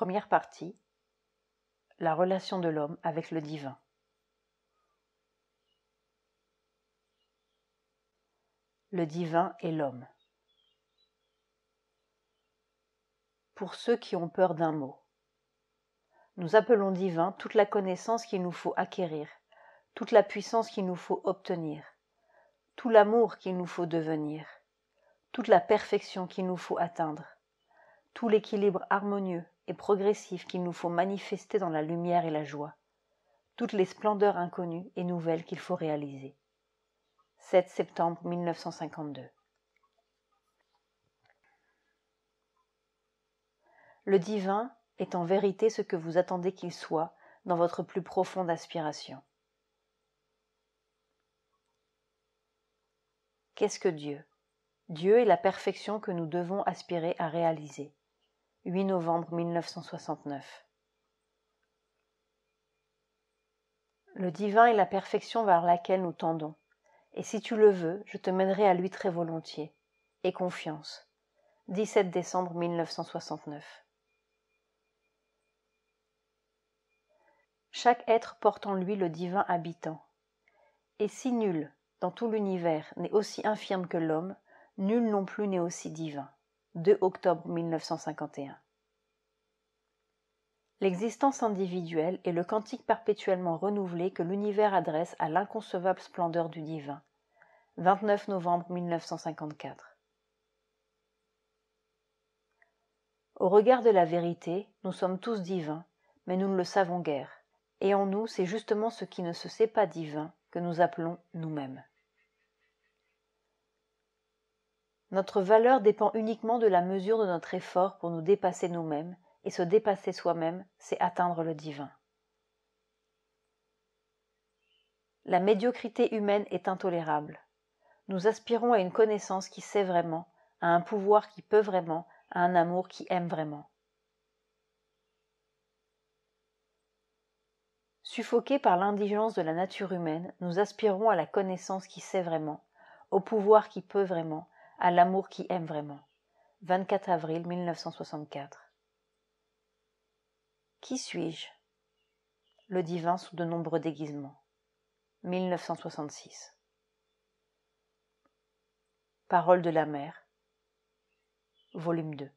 Première partie La relation de l'homme avec le divin. Le divin et l'homme. Pour ceux qui ont peur d'un mot, nous appelons divin toute la connaissance qu'il nous faut acquérir, toute la puissance qu'il nous faut obtenir, tout l'amour qu'il nous faut devenir, toute la perfection qu'il nous faut atteindre, tout l'équilibre harmonieux et progressif qu'il nous faut manifester dans la lumière et la joie, toutes les splendeurs inconnues et nouvelles qu'il faut réaliser. 7 septembre 1952. Le divin est en vérité ce que vous attendez qu'il soit dans votre plus profonde aspiration. Qu'est-ce que Dieu Dieu est la perfection que nous devons aspirer à réaliser. 8 novembre 1969. Le divin est la perfection vers laquelle nous tendons, et si tu le veux, je te mènerai à lui très volontiers. Et confiance. 17 décembre 1969. Chaque être porte en lui le divin habitant. Et si nul, dans tout l'univers, n'est aussi infirme que l'homme, nul non plus n'est aussi divin. 2 octobre 1951. L'existence individuelle est le cantique perpétuellement renouvelé que l'univers adresse à l'inconcevable splendeur du divin. 29 novembre 1954. Au regard de la vérité, nous sommes tous divins, mais nous ne le savons guère. Et en nous, c'est justement ce qui ne se sait pas divin que nous appelons nous-mêmes. Notre valeur dépend uniquement de la mesure de notre effort pour nous dépasser nous-mêmes, et se dépasser soi-même, c'est atteindre le divin. La médiocrité humaine est intolérable. Nous aspirons à une connaissance qui sait vraiment, à un pouvoir qui peut vraiment, à un amour qui aime vraiment. Suffoqués par l'indigence de la nature humaine, nous aspirons à la connaissance qui sait vraiment, au pouvoir qui peut vraiment, à l'amour qui aime vraiment. 24 avril 1964. Qui suis-je Le divin sous de nombreux déguisements. 1966. Parole de la mer. Volume 2.